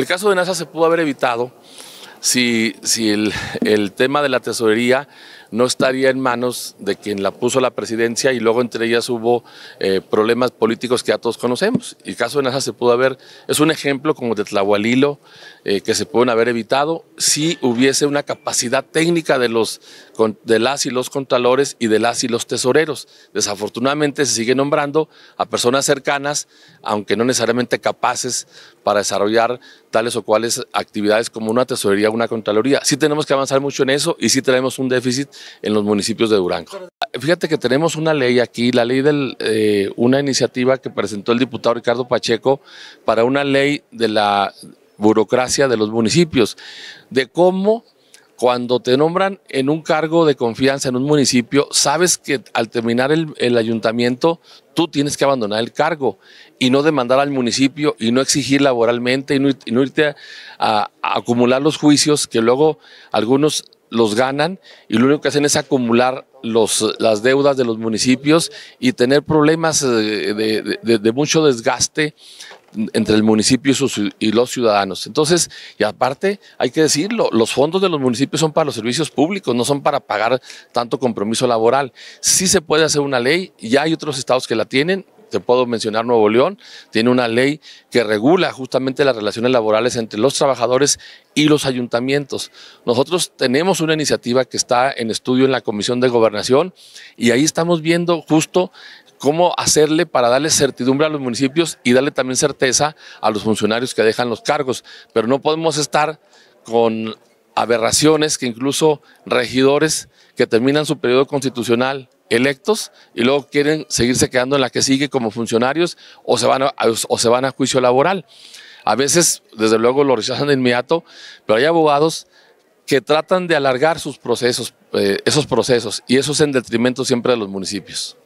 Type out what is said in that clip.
El caso de NASA se pudo haber evitado si, si el, el tema de la tesorería no estaría en manos de quien la puso la presidencia y luego entre ellas hubo eh, problemas políticos que ya todos conocemos. Y El caso de NASA se pudo haber, es un ejemplo como de Tlahualilo eh, que se pueden haber evitado si hubiese una capacidad técnica de, los, de las y los contralores y de las y los tesoreros. Desafortunadamente se sigue nombrando a personas cercanas, aunque no necesariamente capaces para desarrollar tales o cuales actividades como una tesorería o una contraloría. Sí tenemos que avanzar mucho en eso y sí tenemos un déficit en los municipios de Durango. Fíjate que tenemos una ley aquí, la ley de eh, una iniciativa que presentó el diputado Ricardo Pacheco para una ley de la burocracia de los municipios, de cómo cuando te nombran en un cargo de confianza en un municipio, sabes que al terminar el, ayuntamiento, tú tienes que abandonar el cargo y no demandar al municipio y no exigir laboralmente y no, irte a, acumular los juicios que luego algunos los ganan y lo único que hacen es acumular los, las deudas de los municipios y tener problemas eh, de, mucho desgaste entre el municipio y, y, los ciudadanos. Entonces, y aparte, hay que decirlo, los fondos de los municipios son para los servicios públicos, no son para pagar tanto compromiso laboral. Sí se puede hacer una ley, ya hay otros estados que la tienen, te puedo mencionar Nuevo León, tiene una ley que regula justamente las relaciones laborales entre los trabajadores y los ayuntamientos. Nosotros tenemos una iniciativa que está en estudio en la Comisión de Gobernación y ahí estamos viendo justo cómo hacerle para darle certidumbre a los municipios y darle también certeza a los funcionarios que dejan los cargos. Pero no podemos estar con aberraciones que incluso regidores que terminan su periodo constitucional electos y luego quieren seguirse quedando en la que sigue como funcionarios o se van a, o se van a juicio laboral. A veces, desde luego, lo rechazan de inmediato, pero hay abogados que tratan de alargar sus procesos, eh, esos procesos, y eso es en detrimento siempre de los municipios.